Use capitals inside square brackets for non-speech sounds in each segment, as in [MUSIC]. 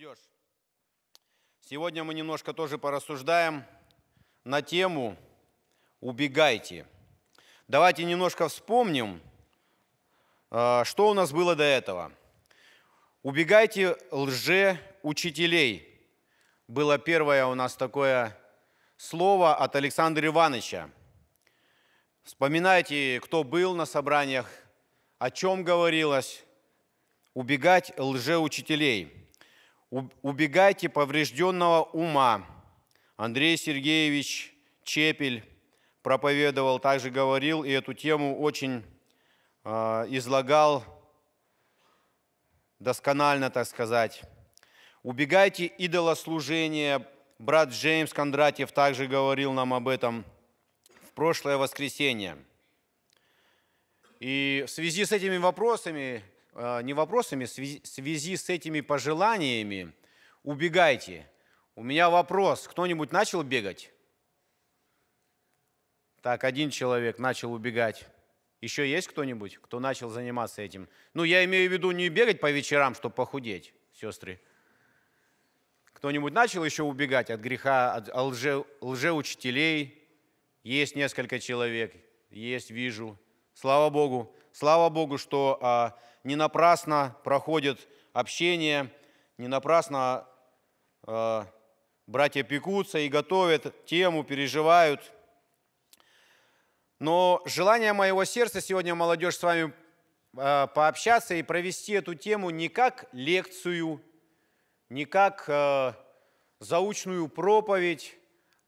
молодежь, сегодня мы немножко тоже порассуждаем на тему «Убегайте». Давайте немножко вспомним, э, что у нас было до этого. «Убегайте лже-учителей» было первое у нас такое слово от Александра Ивановича. Вспоминайте, кто был на собраниях, о чем говорилось, убегать лжеучителей. Убегайте поврежденного ума. Андрей Сергеевич Чепель проповедовал, также говорил, и эту тему очень э, излагал досконально, так сказать. Убегайте идолослужения. Брат Джеймс Кондратьев также говорил нам об этом в прошлое воскресенье. И в связи с этими вопросами Э, не вопросами, в связи с этими пожеланиями убегайте. У меня вопрос, кто-нибудь начал бегать? Так, один человек начал убегать. Еще есть кто-нибудь, кто начал заниматься этим? Ну, я имею в виду не бегать по вечерам, чтобы похудеть, сестры. Кто-нибудь начал еще убегать от греха, от лже, лжеучителей? Есть несколько человек, есть, вижу. Слава Богу, слава Богу, что а, не напрасно проходит общение, не напрасно э, братья пекутся и готовят тему, переживают. Но желание моего сердца сегодня, молодежь, с вами э, пообщаться и провести эту тему не как лекцию, не как э, заучную проповедь,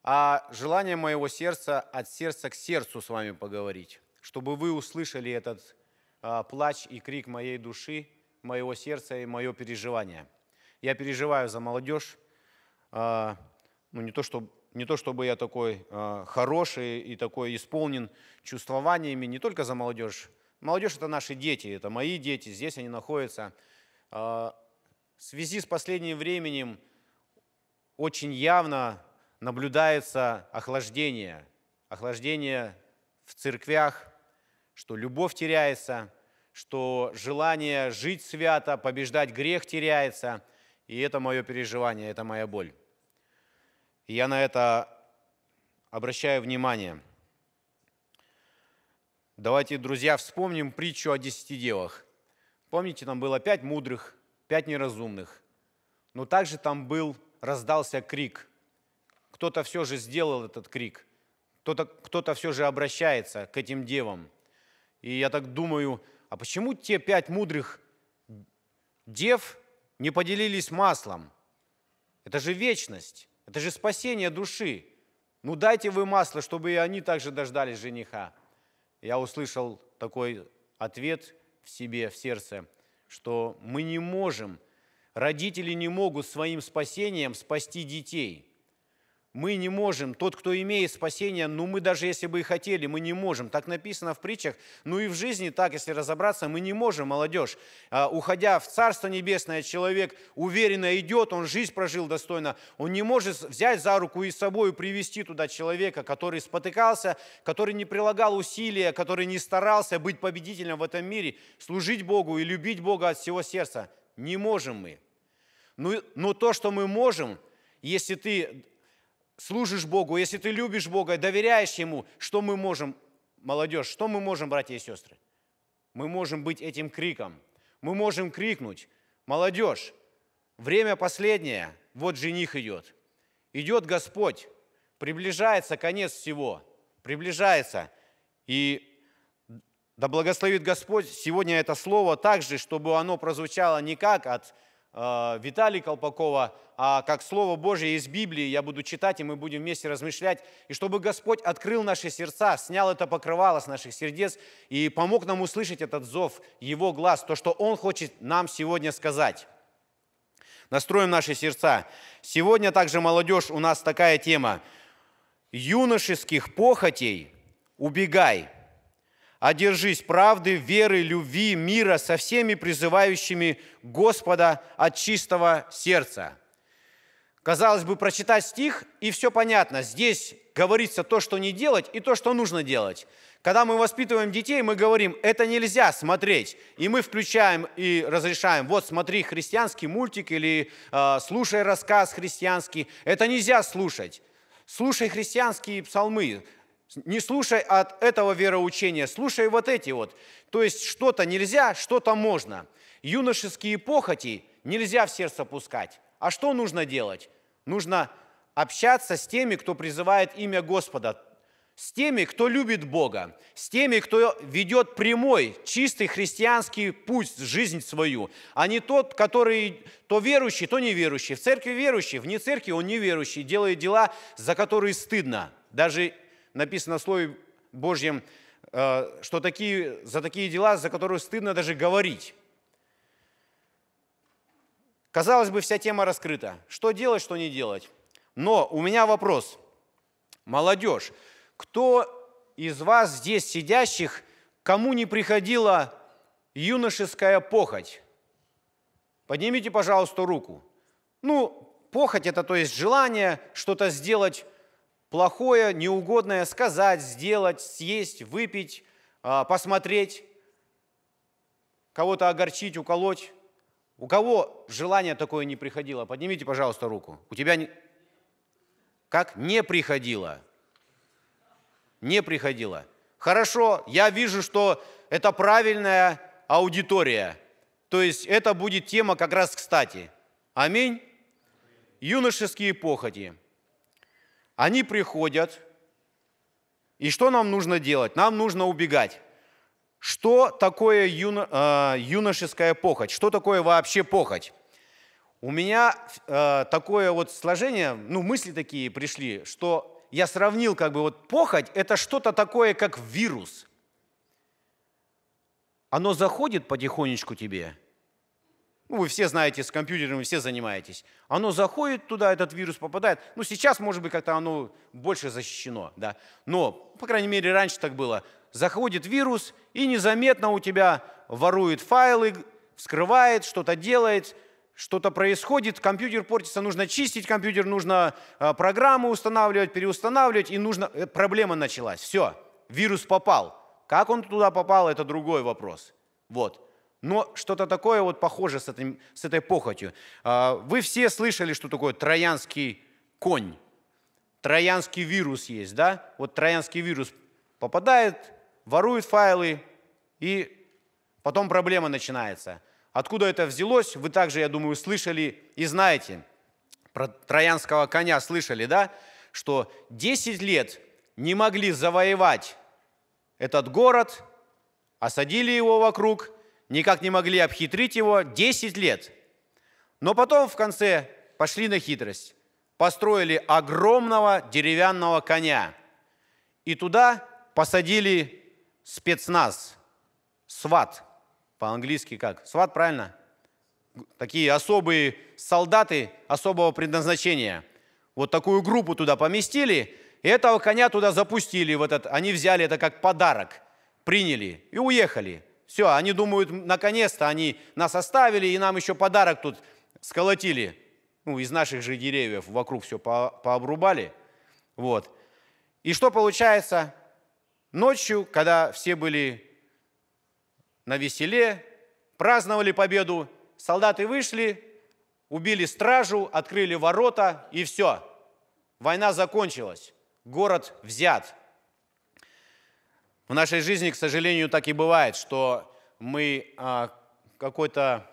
а желание моего сердца от сердца к сердцу с вами поговорить, чтобы вы услышали этот а, плач и крик моей души, моего сердца и мое переживание. Я переживаю за молодежь. А, ну, не то, что, не то чтобы я такой а, хороший и такой исполнен чувствованиями, не только за молодежь. Молодежь – это наши дети, это мои дети, здесь они находятся. В связи с последним временем очень явно наблюдается охлаждение. Охлаждение в церквях, что любовь теряется, что желание жить свято, побеждать грех теряется. И это мое переживание, это моя боль. И я на это обращаю внимание. Давайте, друзья, вспомним притчу о десяти девах. Помните, там было пять мудрых, пять неразумных. Но также там был, раздался крик. Кто-то все же сделал этот крик. Кто-то кто все же обращается к этим девам – и я так думаю, а почему те пять мудрых дев не поделились маслом? Это же вечность, это же спасение души. Ну дайте вы масло, чтобы и они также дождались жениха. Я услышал такой ответ в себе, в сердце, что мы не можем, родители не могут своим спасением спасти детей – мы не можем, тот, кто имеет спасение, ну мы даже если бы и хотели, мы не можем. Так написано в притчах, ну и в жизни так, если разобраться, мы не можем, молодежь. А, Уходя в Царство Небесное, человек уверенно идет, он жизнь прожил достойно, он не может взять за руку и с собой привести туда человека, который спотыкался, который не прилагал усилия, который не старался быть победителем в этом мире, служить Богу и любить Бога от всего сердца. Не можем мы. Но, ну, но то, что мы можем, если ты служишь Богу, если ты любишь Бога, доверяешь Ему, что мы можем, молодежь, что мы можем, братья и сестры? Мы можем быть этим криком. Мы можем крикнуть, молодежь, время последнее, вот жених идет. Идет Господь, приближается конец всего, приближается. И да благословит Господь сегодня это слово так же, чтобы оно прозвучало не как от Э, Виталия Колпакова, а как Слово Божье из Библии я буду читать, и мы будем вместе размышлять, и чтобы Господь открыл наши сердца, снял это покрывало с наших сердец и помог нам услышать этот зов, Его глаз, то, что Он хочет нам сегодня сказать. Настроим наши сердца. Сегодня также, молодежь, у нас такая тема. Юношеских похотей убегай – одержись правды, веры, любви, мира со всеми призывающими Господа от чистого сердца». Казалось бы, прочитать стих, и все понятно. Здесь говорится то, что не делать, и то, что нужно делать. Когда мы воспитываем детей, мы говорим, это нельзя смотреть. И мы включаем и разрешаем, вот смотри христианский мультик или э, слушай рассказ христианский. Это нельзя слушать. Слушай христианские псалмы, не слушай от этого вероучения, слушай вот эти вот. То есть что-то нельзя, что-то можно. Юношеские похоти нельзя в сердце пускать. А что нужно делать? Нужно общаться с теми, кто призывает имя Господа, с теми, кто любит Бога, с теми, кто ведет прямой, чистый христианский путь, жизнь свою, а не тот, который то верующий, то неверующий. В церкви верующий, вне церкви он неверующий, делает дела, за которые стыдно. Даже написано в Слове Божьем, э, что такие, за такие дела, за которые стыдно даже говорить. Казалось бы, вся тема раскрыта. Что делать, что не делать? Но у меня вопрос. Молодежь, кто из вас здесь сидящих, кому не приходила юношеская похоть? Поднимите, пожалуйста, руку. Ну, похоть – это то есть желание что-то сделать плохое, неугодное сказать, сделать, съесть, выпить, а, посмотреть, кого-то огорчить, уколоть. У кого желание такое не приходило? Поднимите, пожалуйста, руку. У тебя не... как не приходило? Не приходило. Хорошо, я вижу, что это правильная аудитория. То есть это будет тема как раз кстати. Аминь. Юношеские похоти. Они приходят, и что нам нужно делать? Нам нужно убегать. Что такое юно, э, юношеская похоть? Что такое вообще похоть? У меня э, такое вот сложение, ну, мысли такие пришли, что я сравнил как бы вот похоть, это что-то такое, как вирус. Оно заходит потихонечку тебе – ну, вы все знаете, с компьютерами все занимаетесь. Оно заходит туда, этот вирус попадает. Ну, сейчас, может быть, как-то оно больше защищено, да. Но, по крайней мере, раньше так было. Заходит вирус, и незаметно у тебя ворует файлы, вскрывает, что-то делает, что-то происходит, компьютер портится, нужно чистить компьютер, нужно а, программы устанавливать, переустанавливать, и нужно... Э, проблема началась, все, вирус попал. Как он туда попал, это другой вопрос. Вот. Но что-то такое вот похоже с, этим, с этой похотью. А, вы все слышали, что такое троянский конь. Троянский вирус есть, да? Вот троянский вирус попадает, ворует файлы, и потом проблема начинается. Откуда это взялось, вы также, я думаю, слышали и знаете. Про троянского коня слышали, да? Что 10 лет не могли завоевать этот город, осадили его вокруг – никак не могли обхитрить его 10 лет. Но потом в конце пошли на хитрость. Построили огромного деревянного коня. И туда посадили спецназ, сват, по-английски как? Сват, правильно? Такие особые солдаты особого предназначения. Вот такую группу туда поместили, и этого коня туда запустили. В этот, они взяли это как подарок, приняли и уехали – все, они думают, наконец-то они нас оставили, и нам еще подарок тут сколотили. Ну, из наших же деревьев вокруг все по пообрубали. Вот. И что получается? Ночью, когда все были на веселе, праздновали победу, солдаты вышли, убили стражу, открыли ворота, и все. Война закончилась. Город взят. В нашей жизни, к сожалению, так и бывает, что мы а, какой-то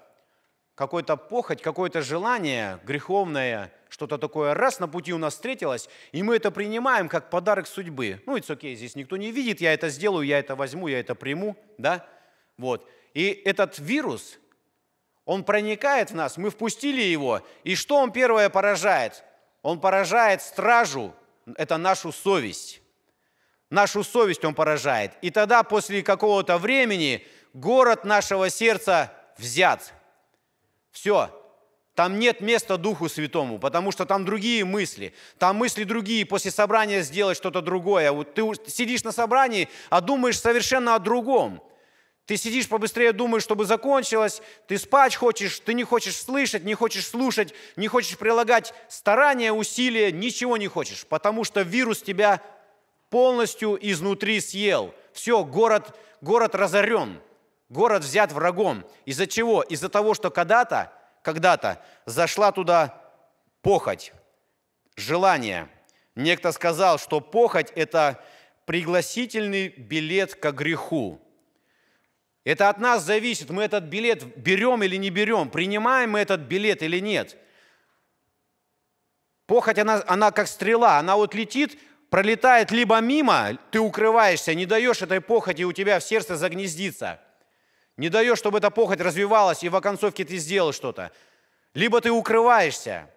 какой-то похоть, какое-то желание греховное, что-то такое раз на пути у нас встретилось, и мы это принимаем как подарок судьбы. Ну, это окей, okay, здесь никто не видит, я это сделаю, я это возьму, я это приму, да? Вот. И этот вирус, он проникает в нас, мы впустили его, и что он первое поражает? Он поражает стражу, это нашу совесть. Нашу совесть он поражает. И тогда после какого-то времени город нашего сердца взят. Все, там нет места Духу Святому, потому что там другие мысли. Там мысли другие, после собрания сделать что-то другое. Вот ты сидишь на собрании, а думаешь совершенно о другом. Ты сидишь побыстрее, думаешь, чтобы закончилось, ты спать хочешь, ты не хочешь слышать, не хочешь слушать, не хочешь прилагать старания, усилия, ничего не хочешь, потому что вирус тебя полностью изнутри съел. Все, город, город разорен. Город взят врагом. Из-за чего? Из-за того, что когда-то, когда-то зашла туда похоть, желание. Некто сказал, что похоть – это пригласительный билет к греху. Это от нас зависит, мы этот билет берем или не берем, принимаем мы этот билет или нет. Похоть, она, она как стрела, она вот летит, пролетает либо мимо, ты укрываешься, не даешь этой похоти, у тебя в сердце загнездиться не даешь, чтобы эта похоть развивалась, и в оконцовке ты сделал что-то. Либо ты укрываешься,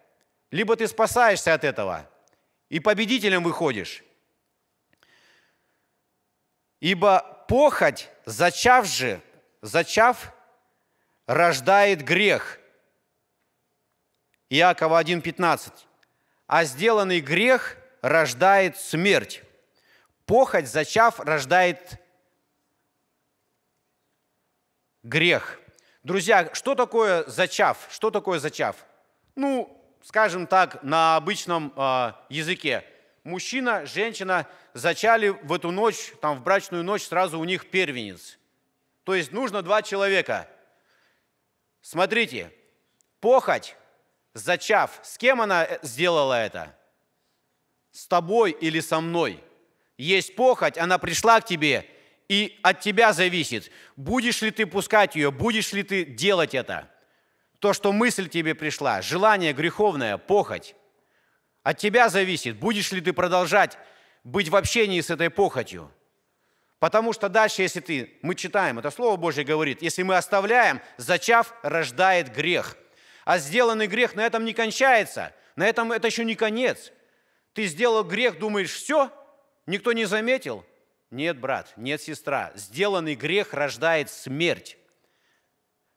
либо ты спасаешься от этого, и победителем выходишь. Ибо похоть, зачав же, зачав, рождает грех. Иакова 1,15. А сделанный грех рождает смерть. Похоть, зачав, рождает грех. Друзья, что такое зачав? Что такое зачав? Ну, скажем так, на обычном э, языке. Мужчина, женщина зачали в эту ночь, там в брачную ночь сразу у них первенец. То есть нужно два человека. Смотрите, похоть, зачав, с кем она э, сделала это? С тобой или со мной? Есть похоть, она пришла к тебе – и от тебя зависит, будешь ли ты пускать ее, будешь ли ты делать это. То, что мысль тебе пришла, желание греховное, похоть, от тебя зависит, будешь ли ты продолжать быть в общении с этой похотью. Потому что дальше, если ты, мы читаем, это Слово Божье говорит, если мы оставляем, зачав рождает грех. А сделанный грех на этом не кончается, на этом это еще не конец. Ты сделал грех, думаешь, все, никто не заметил – нет, брат, нет, сестра. Сделанный грех рождает смерть.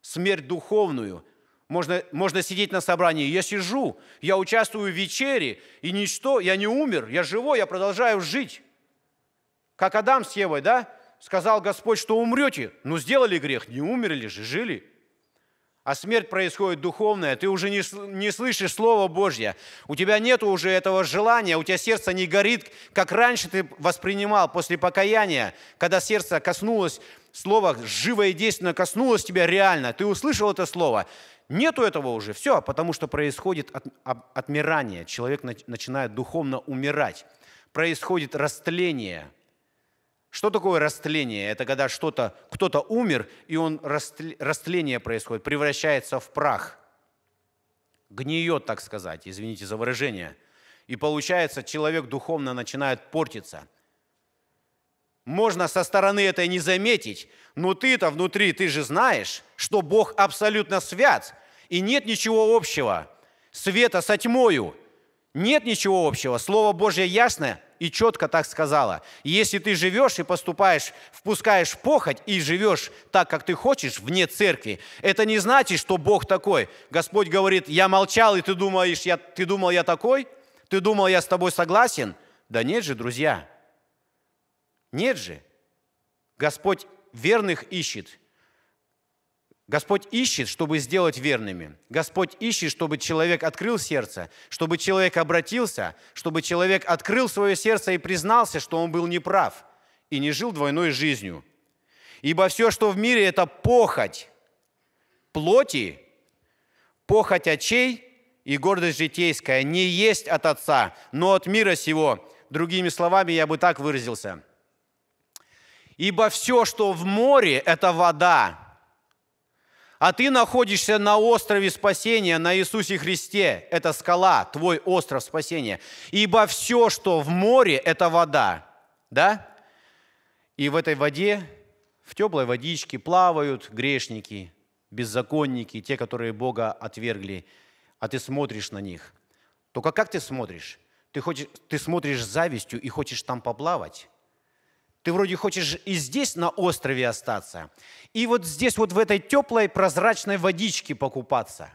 Смерть духовную. Можно, можно сидеть на собрании. Я сижу, я участвую в вечере, и ничто, я не умер, я живой, я продолжаю жить. Как Адам с Евой, да? Сказал Господь, что умрете. Ну, сделали грех, не умерли же, жили а смерть происходит духовная, ты уже не, не слышишь Слово Божье, у тебя нет уже этого желания, у тебя сердце не горит, как раньше ты воспринимал после покаяния, когда сердце коснулось Слова, живо и действенно коснулось тебя реально, ты услышал это Слово, нету этого уже, все, потому что происходит от, от, отмирание, человек начинает духовно умирать, происходит растление – что такое растление? Это когда что-то, кто-то умер, и он растление происходит, превращается в прах. Гниет, так сказать, извините за выражение. И получается, человек духовно начинает портиться. Можно со стороны это не заметить, но ты-то внутри, ты же знаешь, что Бог абсолютно свят, и нет ничего общего света со тьмою – нет ничего общего. Слово Божье ясное и четко так сказала. если ты живешь и поступаешь, впускаешь похоть и живешь так, как ты хочешь, вне церкви, это не значит, что Бог такой. Господь говорит, я молчал, и ты думаешь, я, ты думал, я такой? Ты думал, я с тобой согласен? Да нет же, друзья. Нет же. Господь верных ищет, Господь ищет, чтобы сделать верными. Господь ищет, чтобы человек открыл сердце, чтобы человек обратился, чтобы человек открыл свое сердце и признался, что он был неправ и не жил двойной жизнью. Ибо все, что в мире, это похоть плоти, похоть очей и гордость житейская не есть от Отца, но от мира сего. Другими словами, я бы так выразился. Ибо все, что в море, это вода – а ты находишься на острове спасения, на Иисусе Христе. Это скала, твой остров спасения. Ибо все, что в море, это вода. Да? И в этой воде, в теплой водичке плавают грешники, беззаконники, те, которые Бога отвергли. А ты смотришь на них. Только как ты смотришь? Ты, хочешь, ты смотришь с завистью и хочешь там поплавать? Ты вроде хочешь и здесь на острове остаться, и вот здесь вот в этой теплой прозрачной водичке покупаться.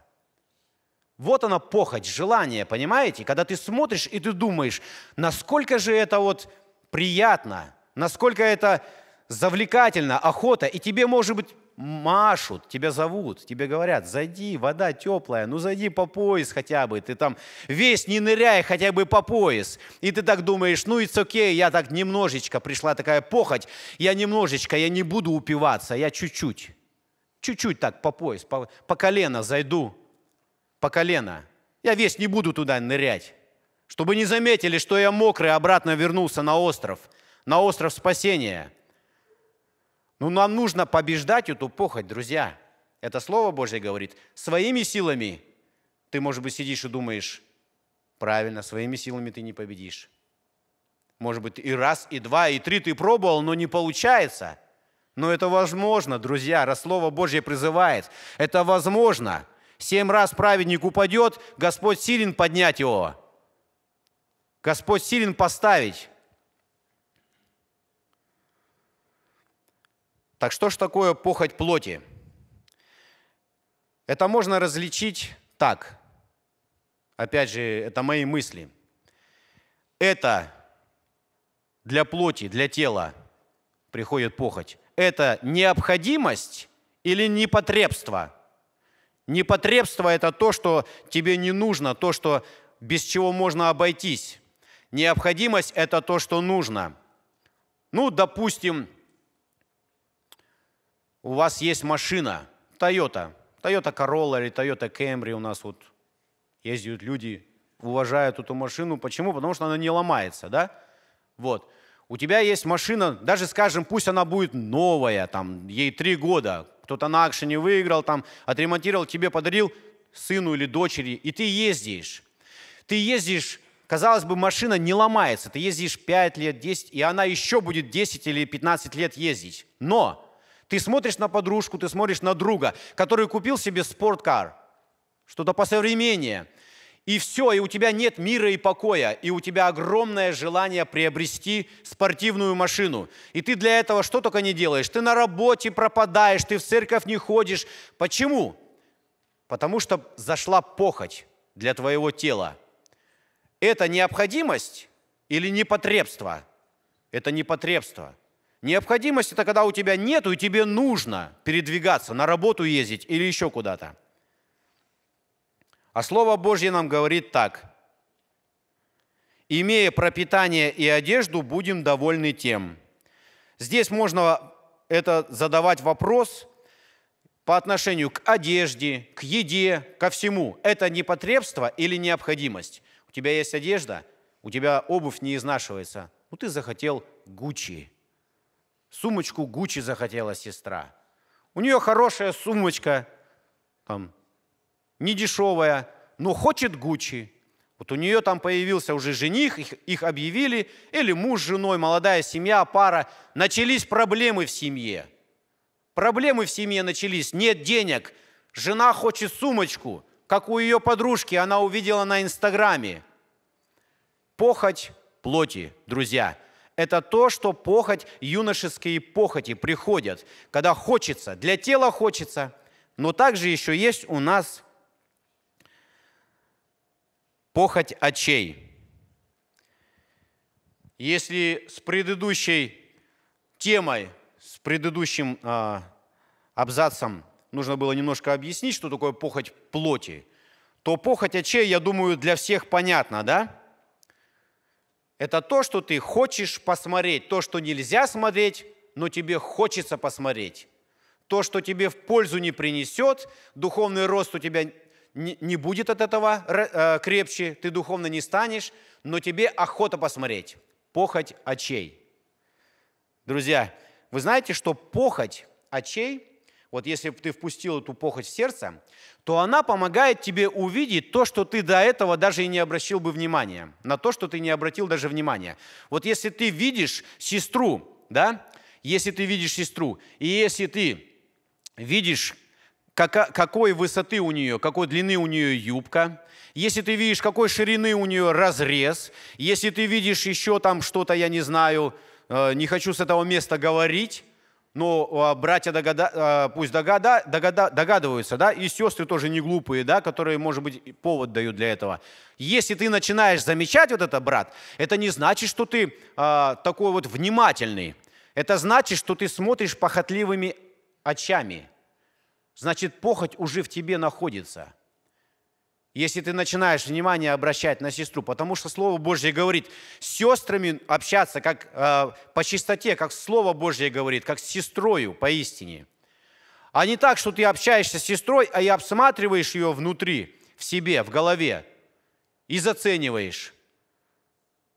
Вот она похоть, желание, понимаете? Когда ты смотришь и ты думаешь, насколько же это вот приятно, насколько это завлекательно, охота, и тебе, может быть, машут, тебя зовут, тебе говорят, зайди, вода теплая, ну зайди по пояс хотя бы, ты там весь не ныряй хотя бы по пояс. И ты так думаешь, ну it's окей, я так немножечко, пришла такая похоть, я немножечко, я не буду упиваться, я чуть-чуть, чуть-чуть так по пояс, по, по колено зайду, по колено. Я весь не буду туда нырять, чтобы не заметили, что я мокрый, обратно вернулся на остров, на остров спасения – но ну, нам нужно побеждать эту похоть, друзья. Это Слово Божье говорит. Своими силами ты, может быть, сидишь и думаешь, правильно, своими силами ты не победишь. Может быть, и раз, и два, и три ты пробовал, но не получается. Но это возможно, друзья, раз Слово Божье призывает. Это возможно. Семь раз праведник упадет, Господь силен поднять его. Господь силен поставить. Так что ж такое похоть плоти? Это можно различить так. Опять же, это мои мысли. Это для плоти, для тела приходит похоть. Это необходимость или непотребство? Непотребство – это то, что тебе не нужно, то, что без чего можно обойтись. Необходимость – это то, что нужно. Ну, допустим, у вас есть машина, Toyota, Toyota Corolla или Toyota Camry у нас вот ездят люди, уважают эту машину. Почему? Потому что она не ломается, да? Вот. У тебя есть машина, даже, скажем, пусть она будет новая, там, ей три года, кто-то на акшене выиграл, там, отремонтировал, тебе подарил сыну или дочери, и ты ездишь. Ты ездишь, казалось бы, машина не ломается, ты ездишь 5 лет, 10, и она еще будет 10 или 15 лет ездить. Но ты смотришь на подружку, ты смотришь на друга, который купил себе спорткар, что-то посовременнее. И все, и у тебя нет мира и покоя, и у тебя огромное желание приобрести спортивную машину. И ты для этого что только не делаешь. Ты на работе пропадаешь, ты в церковь не ходишь. Почему? Потому что зашла похоть для твоего тела. Это необходимость или непотребство? Это непотребство. Необходимость – это когда у тебя нету и тебе нужно передвигаться, на работу ездить или еще куда-то. А Слово Божье нам говорит так. «Имея пропитание и одежду, будем довольны тем». Здесь можно это задавать вопрос по отношению к одежде, к еде, ко всему. Это не потребство или необходимость? У тебя есть одежда, у тебя обувь не изнашивается. Ну, ты захотел Гуччи – Сумочку Гуччи захотела сестра. У нее хорошая сумочка, там, не дешевая, но хочет Гуччи. Вот у нее там появился уже жених, их, их объявили, или муж с женой, молодая семья, пара. Начались проблемы в семье. Проблемы в семье начались, нет денег. Жена хочет сумочку, как у ее подружки, она увидела на Инстаграме. Похоть плоти, друзья – это то, что похоть, юношеские похоти приходят, когда хочется, для тела хочется, но также еще есть у нас похоть очей. Если с предыдущей темой, с предыдущим э, абзацем нужно было немножко объяснить, что такое похоть плоти, то похоть очей, я думаю, для всех понятно, да? Это то, что ты хочешь посмотреть, то, что нельзя смотреть, но тебе хочется посмотреть. То, что тебе в пользу не принесет, духовный рост у тебя не будет от этого э, крепче, ты духовно не станешь, но тебе охота посмотреть. Похоть очей. Друзья, вы знаете, что похоть очей вот если ты впустил эту похоть в сердце, то она помогает тебе увидеть то, что ты до этого даже и не обращал бы внимания, на то, что ты не обратил даже внимания. Вот если ты видишь сестру, да, если ты видишь сестру, и если ты видишь, какой высоты у нее, какой длины у нее юбка, если ты видишь, какой ширины у нее разрез, если ты видишь еще там что-то, я не знаю, э, не хочу с этого места говорить, но ну, а, братья догада, а, пусть догада, догада, догадываются, да, и сестры тоже не глупые, да, которые, может быть, повод дают для этого. Если ты начинаешь замечать вот это, брат, это не значит, что ты а, такой вот внимательный. Это значит, что ты смотришь похотливыми очами. Значит, похоть уже в тебе находится – если ты начинаешь внимание обращать на сестру, потому что Слово Божье говорит, с сестрами общаться как, э, по чистоте, как Слово Божье говорит, как с сестрою поистине. А не так, что ты общаешься с сестрой, а и обсматриваешь ее внутри, в себе, в голове, и зацениваешь,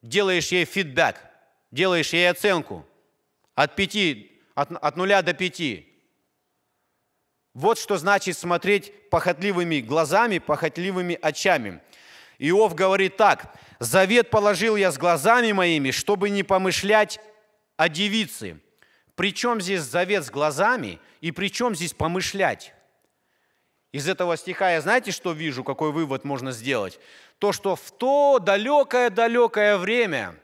делаешь ей фидбэк, делаешь ей оценку от, пяти, от, от нуля до пяти – вот что значит смотреть похотливыми глазами, похотливыми очами. Иов говорит так, «Завет положил я с глазами моими, чтобы не помышлять о девице». Причем здесь завет с глазами и причем здесь помышлять? Из этого стиха я знаете, что вижу, какой вывод можно сделать? То, что в то далекое-далекое время –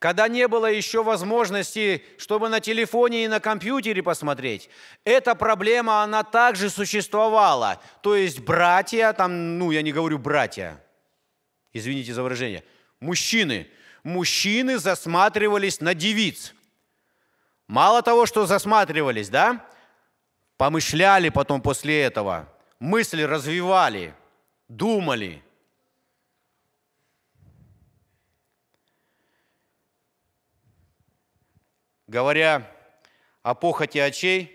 когда не было еще возможности, чтобы на телефоне и на компьютере посмотреть, эта проблема, она также существовала. То есть братья, там, ну, я не говорю братья, извините за выражение, мужчины, мужчины засматривались на девиц. Мало того, что засматривались, да, помышляли потом после этого, мысли развивали, думали – говоря о похоти очей,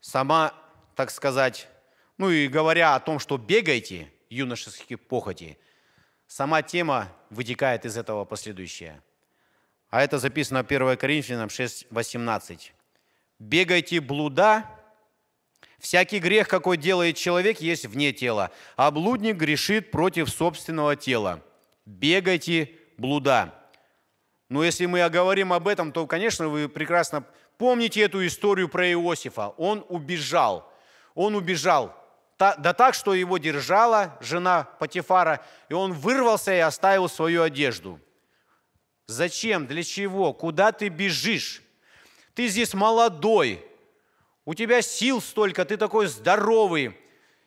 сама, так сказать, ну и говоря о том, что бегайте, юношеские похоти, сама тема вытекает из этого последующая. А это записано 1 Коринфянам 6, 18. «Бегайте блуда, Всякий грех, какой делает человек, есть вне тела, а блудник грешит против собственного тела. Бегайте блуда. Но если мы говорим об этом, то, конечно, вы прекрасно помните эту историю про Иосифа. Он убежал. Он убежал. Да так, что его держала жена Патифара, и он вырвался и оставил свою одежду. Зачем? Для чего? Куда ты бежишь? Ты здесь молодой, у тебя сил столько, ты такой здоровый.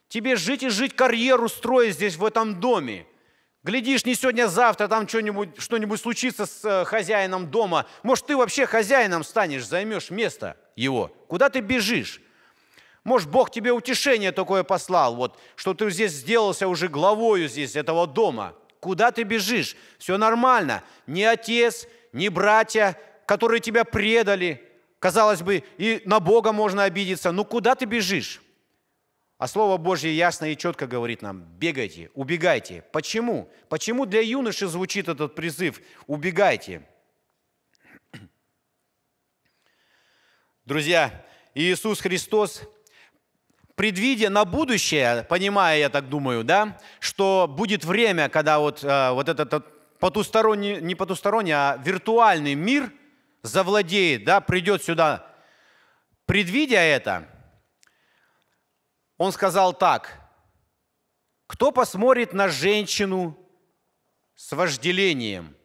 Тебе жить и жить карьеру строить здесь, в этом доме. Глядишь, не сегодня, а завтра там что-нибудь, что случится с э, хозяином дома. Может, ты вообще хозяином станешь, займешь место его. Куда ты бежишь? Может, Бог тебе утешение такое послал, вот, что ты здесь сделался уже главою здесь этого дома. Куда ты бежишь? Все нормально. Ни отец, ни братья, которые тебя предали. Казалось бы, и на Бога можно обидеться. Ну, куда ты бежишь? А Слово Божье ясно и четко говорит нам, бегайте, убегайте. Почему? Почему для юноши звучит этот призыв «убегайте»? Друзья, Иисус Христос, предвидя на будущее, понимая, я так думаю, да, что будет время, когда вот, э, вот этот потусторонний, не потусторонний, а виртуальный мир завладеет, да, придет сюда, предвидя это – он сказал так. Кто посмотрит на женщину с вожделением,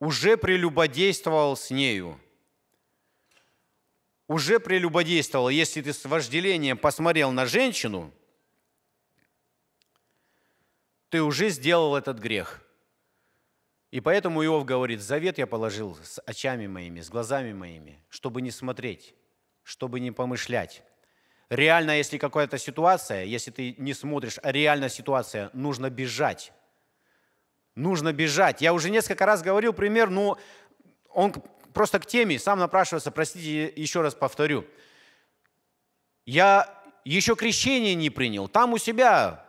уже прелюбодействовал с нею. Уже прелюбодействовал. Если ты с вожделением посмотрел на женщину, ты уже сделал этот грех. И поэтому Иов говорит, завет я положил с очами моими, с глазами моими, чтобы не смотреть, чтобы не помышлять, Реально, если какая-то ситуация, если ты не смотришь, а реально ситуация, нужно бежать. Нужно бежать. Я уже несколько раз говорил пример, но ну, он просто к теме, сам напрашивается, простите, еще раз повторю. Я еще крещение не принял. Там у себя,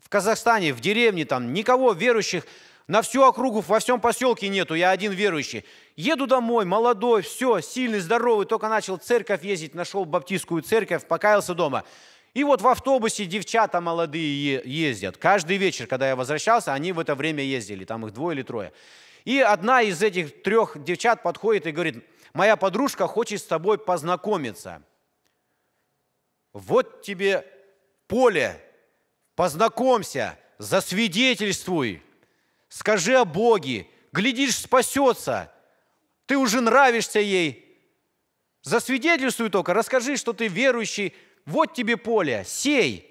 в Казахстане, в деревне, там никого верующих, на всю округу, во всем поселке нету, я один верующий. Еду домой, молодой, все, сильный, здоровый, только начал церковь ездить, нашел баптистскую церковь, покаялся дома. И вот в автобусе девчата молодые ездят. Каждый вечер, когда я возвращался, они в это время ездили, там их двое или трое. И одна из этих трех девчат подходит и говорит, моя подружка хочет с тобой познакомиться. Вот тебе поле, познакомься, засвидетельствуй скажи о Боге, глядишь, спасется, ты уже нравишься ей. Засвидетельствуй только, расскажи, что ты верующий, вот тебе поле, сей.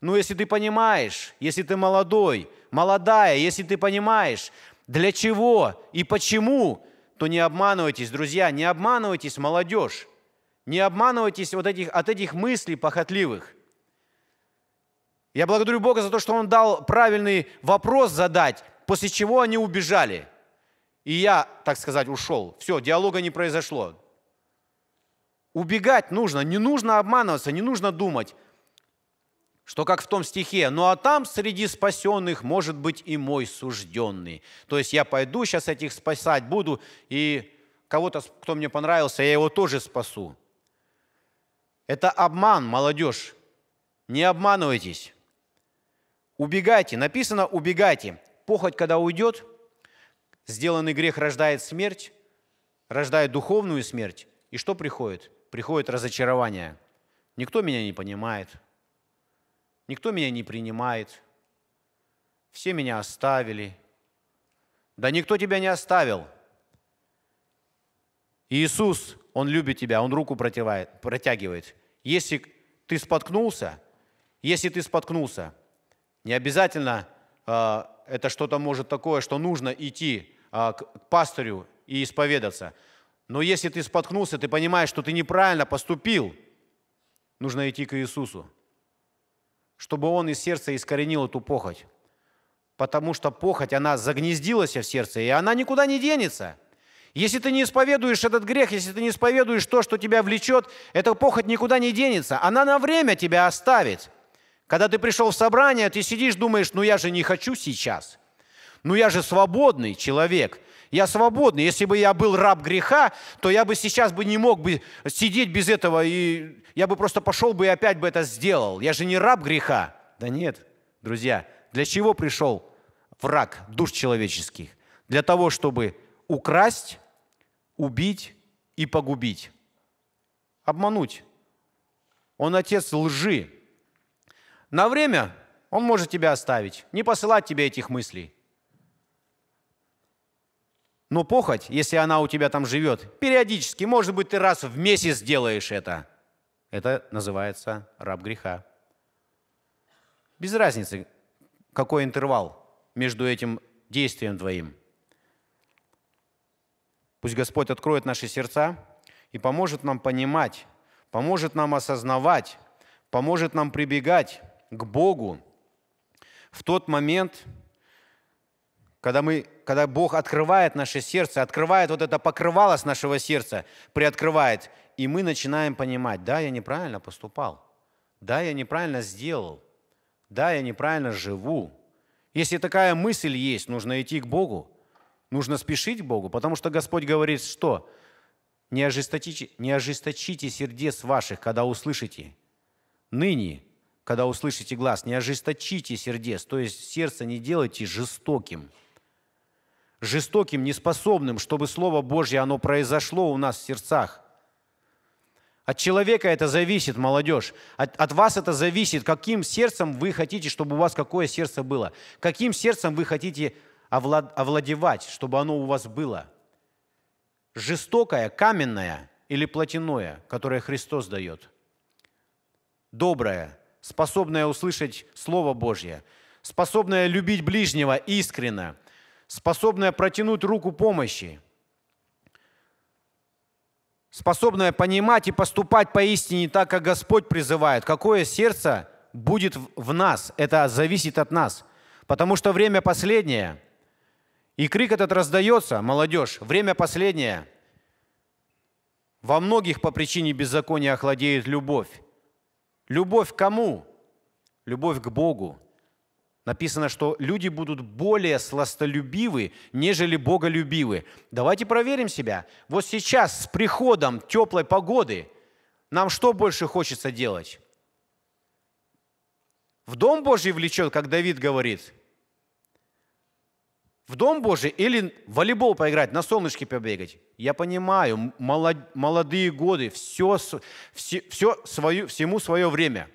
Но ну, если ты понимаешь, если ты молодой, молодая, если ты понимаешь, для чего и почему, то не обманывайтесь, друзья, не обманывайтесь, молодежь. Не обманывайтесь вот этих, от этих мыслей похотливых. Я благодарю Бога за то, что Он дал правильный вопрос задать, после чего они убежали. И я, так сказать, ушел. Все, диалога не произошло. Убегать нужно, не нужно обманываться, не нужно думать, что как в том стихе, «Ну а там среди спасенных может быть и мой сужденный». То есть я пойду сейчас этих спасать буду, и кого-то, кто мне понравился, я его тоже спасу. Это обман, молодежь. Не обманывайтесь. Убегайте. Написано «убегайте» похоть, когда уйдет, сделанный грех рождает смерть, рождает духовную смерть. И что приходит? Приходит разочарование. Никто меня не понимает, никто меня не принимает, все меня оставили. Да никто тебя не оставил. Иисус, Он любит тебя, Он руку протягивает. Если ты споткнулся, если ты споткнулся, не обязательно – а, это что-то может такое, что нужно идти а, к пастырю и исповедаться. Но если ты споткнулся, ты понимаешь, что ты неправильно поступил, нужно идти к Иисусу, чтобы Он из сердца искоренил эту похоть. Потому что похоть, она загнездилась в сердце, и она никуда не денется. Если ты не исповедуешь этот грех, если ты не исповедуешь то, что тебя влечет, эта похоть никуда не денется. Она на время тебя оставит. Когда ты пришел в собрание, ты сидишь, думаешь, ну я же не хочу сейчас. Ну я же свободный человек. Я свободный. Если бы я был раб греха, то я бы сейчас бы не мог бы сидеть без этого, и я бы просто пошел бы и опять бы это сделал. Я же не раб греха. Да нет, друзья, для чего пришел враг душ человеческих? Для того, чтобы украсть, убить и погубить. Обмануть. Он отец лжи. На время он может тебя оставить, не посылать тебе этих мыслей. Но похоть, если она у тебя там живет, периодически, может быть, ты раз в месяц сделаешь это. Это называется раб греха. Без разницы, какой интервал между этим действием твоим. Пусть Господь откроет наши сердца и поможет нам понимать, поможет нам осознавать, поможет нам прибегать к Богу в тот момент, когда, мы, когда Бог открывает наше сердце, открывает вот это покрывало с нашего сердца, приоткрывает, и мы начинаем понимать, да, я неправильно поступал, да, я неправильно сделал, да, я неправильно живу. Если такая мысль есть, нужно идти к Богу, нужно спешить к Богу, потому что Господь говорит, что не ожесточите, не ожесточите сердец ваших, когда услышите. Ныне когда услышите глаз, не ожесточите сердец, то есть сердце не делайте жестоким. Жестоким, неспособным, чтобы Слово Божье, оно произошло у нас в сердцах. От человека это зависит, молодежь. От, от вас это зависит, каким сердцем вы хотите, чтобы у вас какое сердце было. Каким сердцем вы хотите овлад, овладевать, чтобы оно у вас было. Жестокое, каменное или плотяное, которое Христос дает. Доброе, способная услышать Слово Божье, способная любить ближнего искренно, способная протянуть руку помощи, способная понимать и поступать поистине так, как Господь призывает. Какое сердце будет в нас? Это зависит от нас. Потому что время последнее. И крик этот раздается, молодежь, время последнее. Во многих по причине беззакония охладеет любовь. Любовь к кому? Любовь к Богу. Написано, что люди будут более сластолюбивы, нежели боголюбивы. Давайте проверим себя. Вот сейчас с приходом теплой погоды нам что больше хочется делать? В дом Божий влечет, как Давид говорит – в Дом Божий или в волейбол поиграть, на солнышке побегать. Я понимаю, молодые годы, все, все, все свое, всему свое время.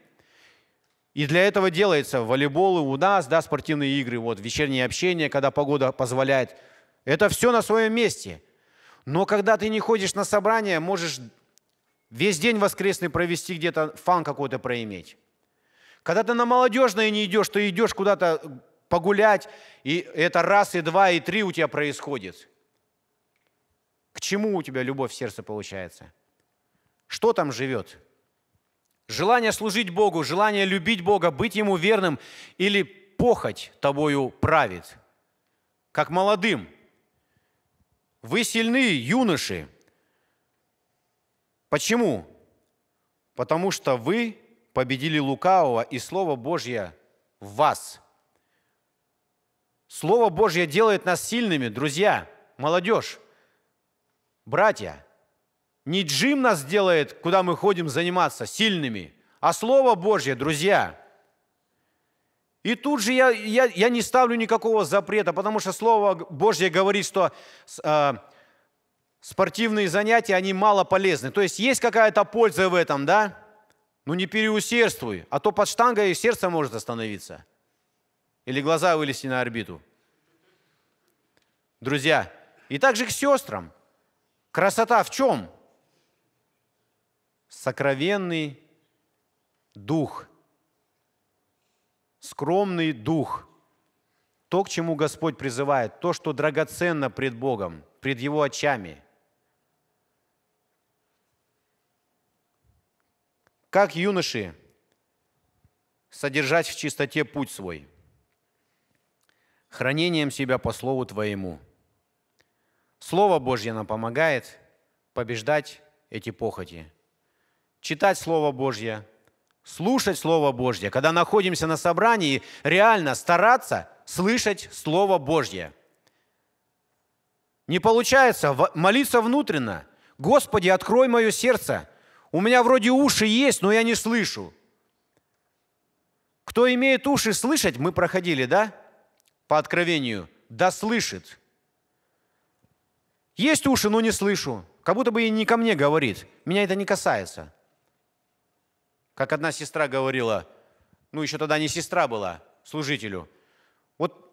И для этого делается волейболы у нас, да, спортивные игры, вот, вечернее общение, когда погода позволяет. Это все на своем месте. Но когда ты не ходишь на собрание, можешь весь день воскресный провести где-то, фан какой-то проиметь. Когда ты на молодежное не идешь, ты идешь куда-то погулять, и это раз, и два, и три у тебя происходит. К чему у тебя любовь в сердце получается? Что там живет? Желание служить Богу, желание любить Бога, быть Ему верным или похоть тобою правит? Как молодым. Вы сильны, юноши. Почему? Потому что вы победили лукавого, и Слово Божье в вас – Слово Божье делает нас сильными, друзья, молодежь, братья. Не джим нас делает, куда мы ходим заниматься, сильными, а Слово Божье, друзья. И тут же я, я, я не ставлю никакого запрета, потому что Слово Божье говорит, что э, спортивные занятия, они мало полезны. То есть есть какая-то польза в этом, да? Ну не переусердствуй, а то под штангой сердце может остановиться – или глаза вылезти на орбиту? Друзья, и также к сестрам. Красота в чем? Сокровенный дух, скромный дух, то, к чему Господь призывает, то, что драгоценно пред Богом, пред Его очами. Как юноши содержать в чистоте путь свой – хранением себя по Слову Твоему. Слово Божье нам помогает побеждать эти похоти. Читать Слово Божье, слушать Слово Божье. Когда находимся на собрании, реально стараться слышать Слово Божье. Не получается молиться внутренно. Господи, открой мое сердце. У меня вроде уши есть, но я не слышу. Кто имеет уши слышать, мы проходили, да? по откровению, да слышит. Есть уши, но не слышу. Как будто бы и не ко мне говорит. Меня это не касается. Как одна сестра говорила, ну еще тогда не сестра была, служителю. Вот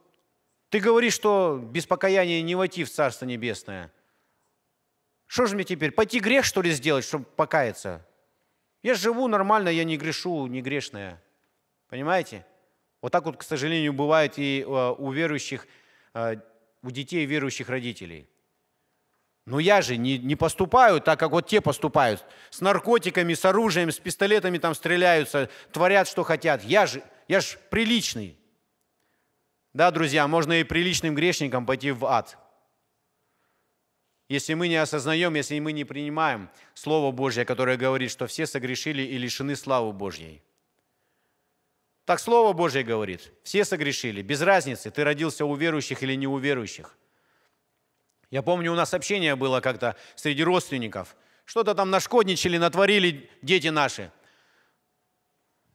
ты говоришь, что без покаяния не войти в Царство Небесное. Что же мне теперь, пойти грех, что ли, сделать, чтобы покаяться? Я живу нормально, я не грешу, не грешная. Понимаете? Вот так вот, к сожалению, бывает и э, у верующих, э, у детей верующих родителей. Но я же не, не поступаю так, как вот те поступают. С наркотиками, с оружием, с пистолетами там стреляются, творят, что хотят. Я же, я же приличный. Да, друзья, можно и приличным грешникам пойти в ад. Если мы не осознаем, если мы не принимаем Слово Божье, которое говорит, что все согрешили и лишены славы Божьей. Так Слово Божье говорит, все согрешили, без разницы, ты родился у верующих или не у верующих. Я помню, у нас общение было как-то среди родственников. Что-то там нашкодничали, натворили дети наши.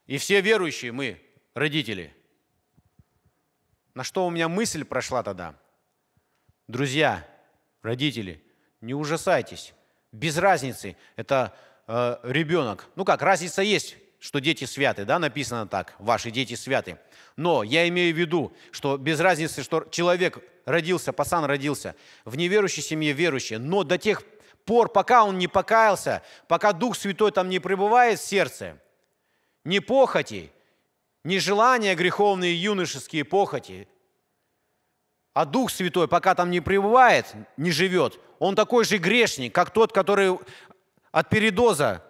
И все верующие мы, родители. На что у меня мысль прошла тогда? Друзья, родители, не ужасайтесь. Без разницы, это э, ребенок. Ну как, разница есть что дети святы, да, написано так, ваши дети святы. Но я имею в виду, что без разницы, что человек родился, пацан родился, в неверующей семье верующий, но до тех пор, пока он не покаялся, пока Дух Святой там не пребывает в сердце, ни похоти, ни желания греховные юношеские похоти, а Дух Святой, пока там не пребывает, не живет, он такой же грешник, как тот, который от передоза,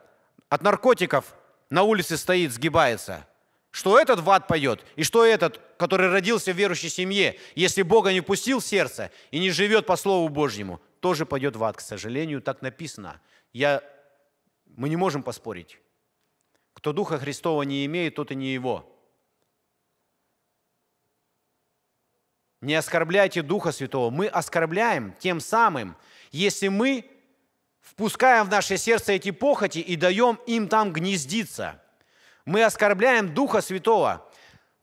от наркотиков на улице стоит, сгибается. Что этот в ад поет, и что этот, который родился в верующей семье, если Бога не пустил в сердце и не живет по Слову Божьему, тоже пойдет в ад. К сожалению, так написано. Я... Мы не можем поспорить. Кто Духа Христова не имеет, тот и не его. Не оскорбляйте Духа Святого. Мы оскорбляем тем самым, если мы впускаем в наше сердце эти похоти и даем им там гнездиться. Мы оскорбляем Духа Святого,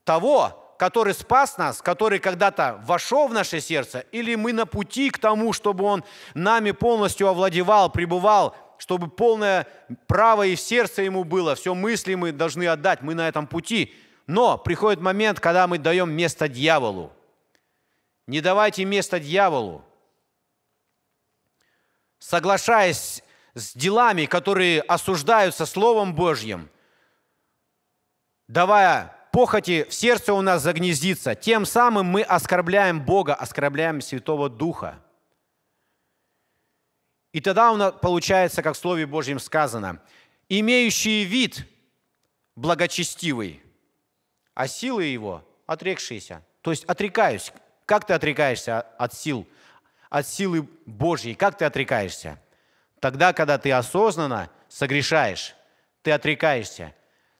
того, который спас нас, который когда-то вошел в наше сердце, или мы на пути к тому, чтобы Он нами полностью овладевал, пребывал, чтобы полное право и в сердце Ему было, все мысли мы должны отдать, мы на этом пути. Но приходит момент, когда мы даем место дьяволу. Не давайте место дьяволу соглашаясь с делами, которые осуждаются Словом Божьим, давая похоти в сердце у нас загнездиться, тем самым мы оскорбляем Бога, оскорбляем Святого Духа. И тогда у нас получается, как в Слове Божьем сказано, «Имеющий вид благочестивый, а силы его отрекшиеся. То есть отрекаюсь. Как ты отрекаешься от сил – от силы Божьей, как ты отрекаешься? Тогда, когда ты осознанно согрешаешь, ты отрекаешься.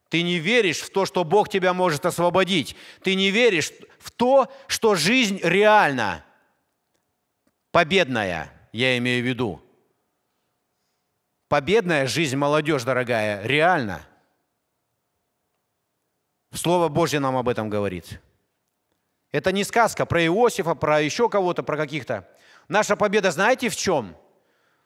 Ты не веришь в то, что Бог тебя может освободить. Ты не веришь в то, что жизнь реально победная, я имею в виду. Победная жизнь, молодежь, дорогая, реально. Слово Божье нам об этом говорит. Это не сказка про Иосифа, про еще кого-то, про каких-то. Наша победа знаете в чем?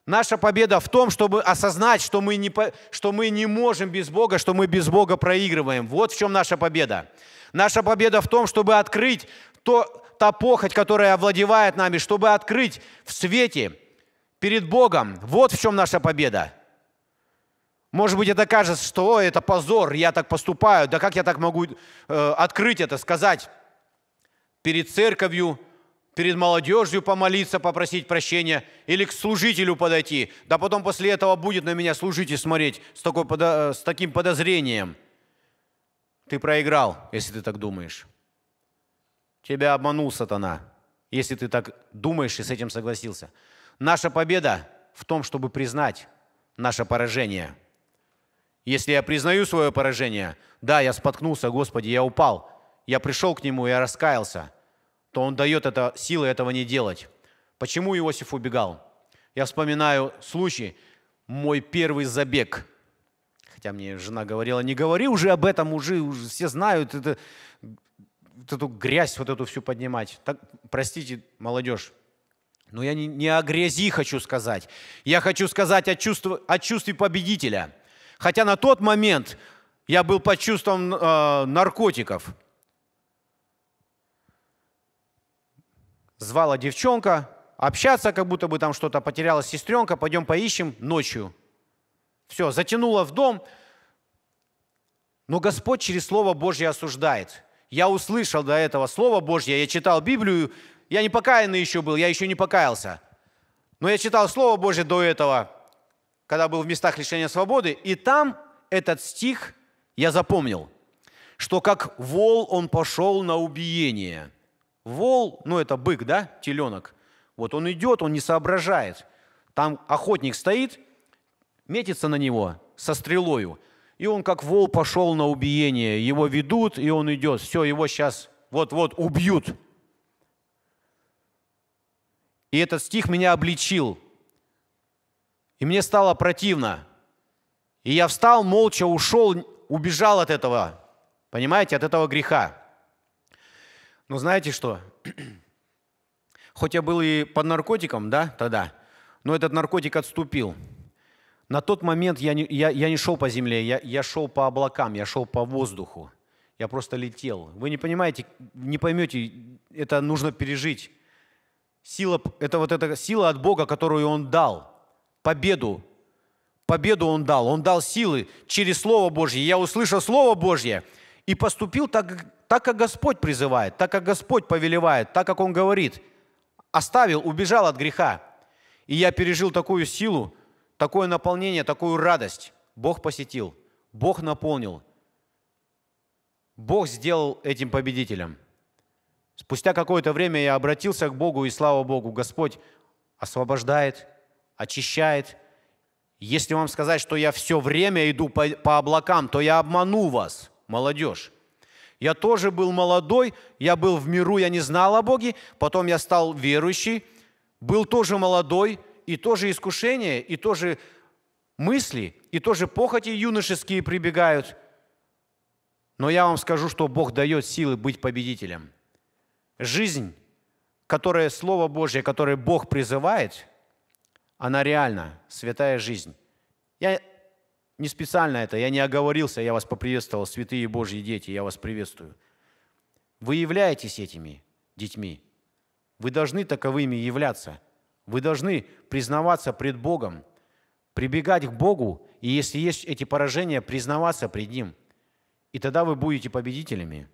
Наша победа в том, чтобы осознать, что мы, не, что мы не можем без Бога, что мы без Бога проигрываем. Вот в чем наша победа. Наша победа в том, чтобы открыть то, та похоть, которая овладевает нами, чтобы открыть в свете перед Богом. Вот в чем наша победа. Может быть, это кажется, что Ой, это позор, я так поступаю, да как я так могу э, открыть это, сказать перед церковью, перед молодежью помолиться, попросить прощения, или к служителю подойти. Да потом после этого будет на меня служить и смотреть с, такой, э, с таким подозрением. Ты проиграл, если ты так думаешь. Тебя обманул сатана, если ты так думаешь и с этим согласился. Наша победа в том, чтобы признать наше поражение. Если я признаю свое поражение, да, я споткнулся, Господи, я упал, я пришел к Нему, я раскаялся – то он дает это, силы этого не делать. Почему Иосиф убегал? Я вспоминаю случай, мой первый забег. Хотя мне жена говорила, не говори уже об этом, мужи, уже все знают, это, вот эту грязь вот эту всю поднимать. Так, простите, молодежь, но я не, не о грязи хочу сказать. Я хочу сказать о, чувство, о чувстве победителя. Хотя на тот момент я был под чувством э, наркотиков. звала девчонка, общаться, как будто бы там что-то потерялась сестренка, пойдем поищем ночью. Все, затянула в дом, но Господь через Слово Божье осуждает. Я услышал до этого Слово Божье, я читал Библию, я не покаянный еще был, я еще не покаялся. Но я читал Слово Божье до этого, когда был в местах лишения свободы, и там этот стих я запомнил, что как вол он пошел на убиение – Вол, ну это бык, да, теленок. Вот он идет, он не соображает. Там охотник стоит, метится на него со стрелою. И он как вол пошел на убиение. Его ведут, и он идет. Все, его сейчас вот-вот убьют. И этот стих меня обличил. И мне стало противно. И я встал, молча ушел, убежал от этого, понимаете, от этого греха. Но знаете что? [CLEARS THROAT] Хоть я был и под наркотиком, да, тогда, но этот наркотик отступил. На тот момент я не, я, я не шел по земле, я, я шел по облакам, я шел по воздуху. Я просто летел. Вы не понимаете, не поймете, это нужно пережить. Сила, это вот эта сила от Бога, которую Он дал. Победу. Победу Он дал. Он дал силы через Слово Божье. Я услышал Слово Божье и поступил так, так, как Господь призывает, так, как Господь повелевает, так, как Он говорит. Оставил, убежал от греха. И я пережил такую силу, такое наполнение, такую радость. Бог посетил, Бог наполнил. Бог сделал этим победителем. Спустя какое-то время я обратился к Богу, и слава Богу, Господь освобождает, очищает. Если вам сказать, что я все время иду по, по облакам, то я обману вас – молодежь. Я тоже был молодой, я был в миру, я не знал о Боге, потом я стал верующий, был тоже молодой, и тоже искушения, и тоже мысли, и тоже похоти юношеские прибегают. Но я вам скажу, что Бог дает силы быть победителем. Жизнь, которая Слово Божье, которое Бог призывает, она реально святая жизнь. Я не специально это, я не оговорился, я вас поприветствовал, святые Божьи дети, я вас приветствую. Вы являетесь этими детьми. Вы должны таковыми являться. Вы должны признаваться пред Богом, прибегать к Богу, и если есть эти поражения, признаваться пред Ним. И тогда вы будете победителями.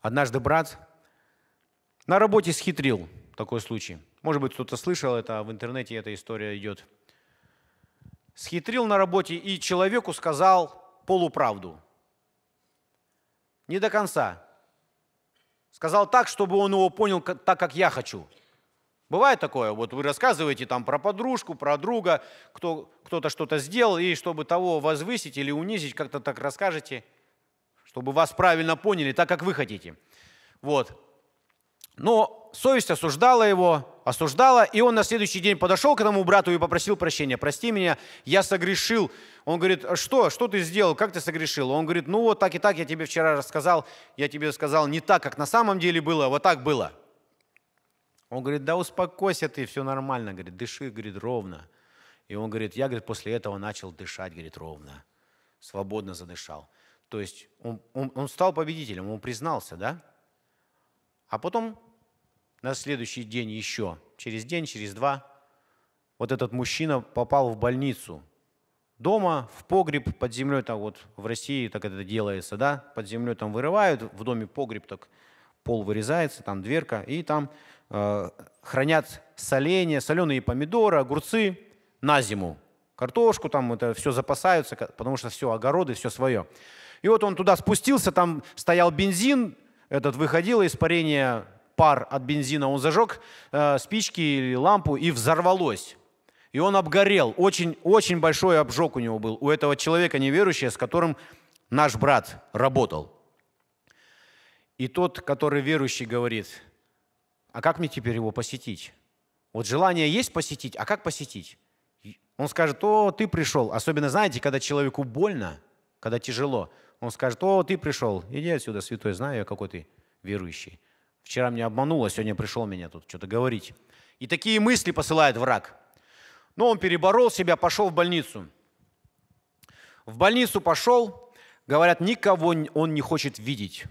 Однажды брат на работе схитрил такой случай. Может быть, кто-то слышал это, в интернете эта история идет – схитрил на работе и человеку сказал полуправду. Не до конца. Сказал так, чтобы он его понял так, как я хочу. Бывает такое, вот вы рассказываете там про подружку, про друга, кто, кто-то что-то сделал, и чтобы того возвысить или унизить, как-то так расскажете, чтобы вас правильно поняли, так, как вы хотите. Вот. Но совесть осуждала его, осуждала, и он на следующий день подошел к этому брату и попросил прощения. «Прости меня, я согрешил». Он говорит, что, что ты сделал, как ты согрешил? Он говорит, ну вот так и так я тебе вчера рассказал, я тебе сказал не так, как на самом деле было, а вот так было. Он говорит, да успокойся ты, все нормально, говорит, дыши, говорит, ровно. И он говорит, я, говорит, после этого начал дышать, говорит, ровно, свободно задышал. То есть он, он, он стал победителем, он признался, да? А потом на следующий день еще, через день, через два, вот этот мужчина попал в больницу. Дома, в погреб, под землей, там вот в России так это делается, да, под землей там вырывают, в доме погреб так пол вырезается, там дверка, и там э, хранят соленья, соленые помидоры, огурцы на зиму. Картошку там это все запасаются, потому что все огороды, все свое. И вот он туда спустился, там стоял бензин, этот выходило испарение пар от бензина, он зажег э, спички или лампу и взорвалось. И он обгорел. Очень-очень большой обжог у него был. У этого человека неверующего, с которым наш брат работал. И тот, который верующий, говорит, а как мне теперь его посетить? Вот желание есть посетить, а как посетить? Он скажет, о, ты пришел. Особенно, знаете, когда человеку больно, когда тяжело, он скажет, о, ты пришел, иди отсюда, святой, знаю я, какой ты верующий. Вчера меня обмануло, сегодня пришел меня тут что-то говорить. И такие мысли посылает враг. Но ну, он переборол себя, пошел в больницу. В больницу пошел, говорят, никого он не хочет видеть.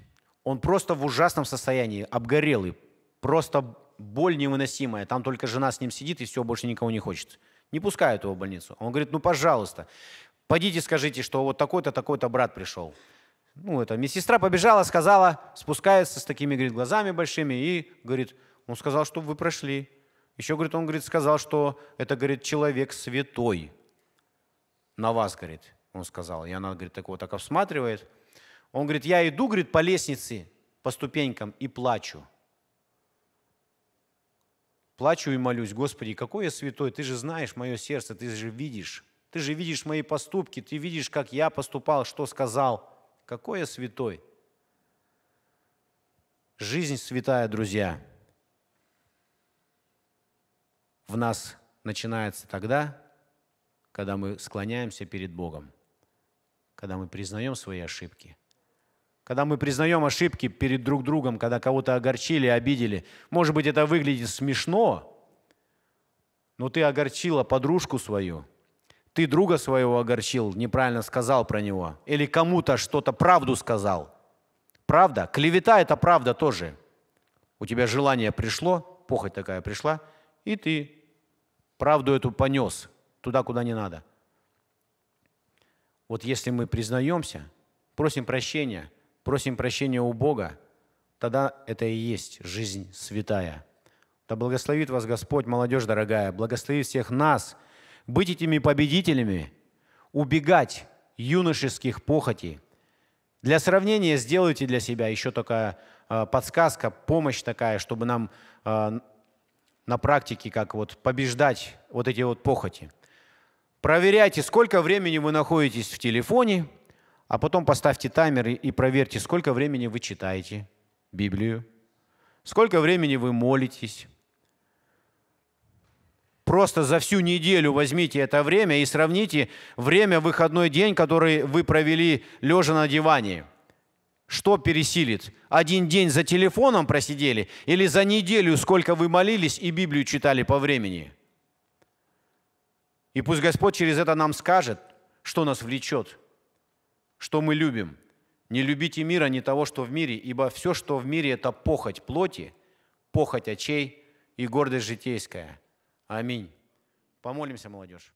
Он просто в ужасном состоянии, обгорелый, просто боль невыносимая. Там только жена с ним сидит, и все, больше никого не хочет. Не пускают его в больницу. Он говорит, ну, пожалуйста, пойдите скажите, что вот такой-то, такой-то брат пришел ну, это медсестра побежала, сказала, спускается с такими, говорит, глазами большими и говорит, он сказал, что вы прошли. Еще, говорит, он, говорит, сказал, что это, говорит, человек святой. На вас, говорит, он сказал. И она, говорит, так вот так обсматривает. Он говорит, я иду, говорит, по лестнице, по ступенькам и плачу. Плачу и молюсь, Господи, какой я святой, Ты же знаешь мое сердце, Ты же видишь. Ты же видишь мои поступки, Ты видишь, как я поступал, что сказал – какой я святой? Жизнь святая, друзья, в нас начинается тогда, когда мы склоняемся перед Богом, когда мы признаем свои ошибки, когда мы признаем ошибки перед друг другом, когда кого-то огорчили, обидели. Может быть, это выглядит смешно, но ты огорчила подружку свою – ты друга своего огорчил, неправильно сказал про него, или кому-то что-то правду сказал. Правда? Клевета – это правда тоже. У тебя желание пришло, похоть такая пришла, и ты правду эту понес туда, куда не надо. Вот если мы признаемся, просим прощения, просим прощения у Бога, тогда это и есть жизнь святая. Да благословит вас Господь, молодежь дорогая, благословит всех нас – быть этими победителями, убегать юношеских похотей. Для сравнения сделайте для себя еще такая э, подсказка, помощь такая, чтобы нам э, на практике как вот побеждать вот эти вот похоти. Проверяйте, сколько времени вы находитесь в телефоне, а потом поставьте таймер и проверьте, сколько времени вы читаете Библию, сколько времени вы молитесь, Просто за всю неделю возьмите это время и сравните время выходной день, который вы провели лежа на диване. Что пересилит? Один день за телефоном просидели или за неделю, сколько вы молились и Библию читали по времени? И пусть Господь через это нам скажет, что нас влечет, что мы любим. Не любите мира, не того, что в мире, ибо все, что в мире, это похоть плоти, похоть очей и гордость житейская – Аминь. Помолимся, молодежь.